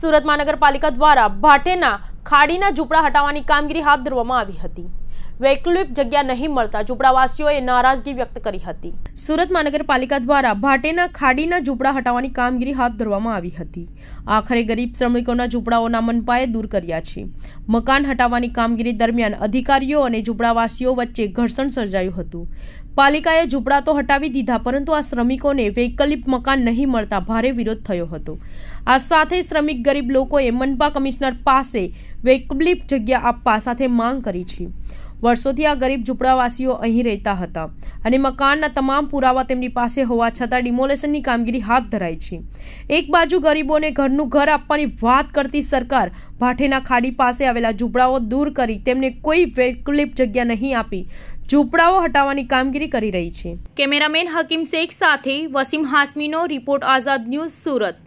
સુરત મહાનગરપાલિકા દ્વારા ભાટેના ખાડીના ઝૂંપડા હટાવવાની કામગીરી હાથ ધરવામાં આવી હતી વેકલીપ જગ્યા નહી મળતા ઝૂંપડાવાસીઓ એ નારાજગી વ્યક્ત કરી હતી સુરત મહાનગરપાલિકા દ્વારા ભાટેના ખાડીના ઝૂંપડા હટાવવાની કામગીરી હાથ ધરવામાં આવી હતી આખરે ગરીબ શ્રમિકોના ઝૂંપડાઓ ના મન પાએ દૂર કર્યા છે મકાન હટાવવાની કામગીરી દરમિયાન અધિકારીઓ અને ઝૂંપડાવાસીઓ વચ્ચે ઘર્ષણ સર્જાયું હતું પાલિકાએ ઝૂંપડા તો હટાવી દીધા પરંતુ આ શ્રમિકોને વેકલીપ મકાન નહી મળતા ભારે વિરોધ થયો હતો આ સાથે શ્રમિક ગરીબ લોકો એ મનપા કમિશનર પાસે વેકલીપ જગ્યા આપવા સાથે માંગ કરી છે વર્ષોથી આ ગરીબ ઝૂંપડાવાસીઓ અહીં રહેતા હતા અને મકાનના તમામ પુરાવા તેમની પાસે હોવા છતાં ડિમોલેશનની કામગીરી હાથ ધરાઈ છે એક બાજુ ગરીબોને ઘરનું ઘર આપવાની વાત કરતી સરકાર ભાઠેના ખાડી પાસે આવેલા ઝૂંપડાઓ દૂર કરી તેમને કોઈ વૈકલ્પ જગ્યા નહીં આપી ઝૂંપડાઓ હટાવવાની કામગીરી કરી રહી છે કેમેરામેન હકીમ શેખ સાથે વસીમ હાસમીનો રિપોર્ટ આઝાદ ન્યૂઝ સુરત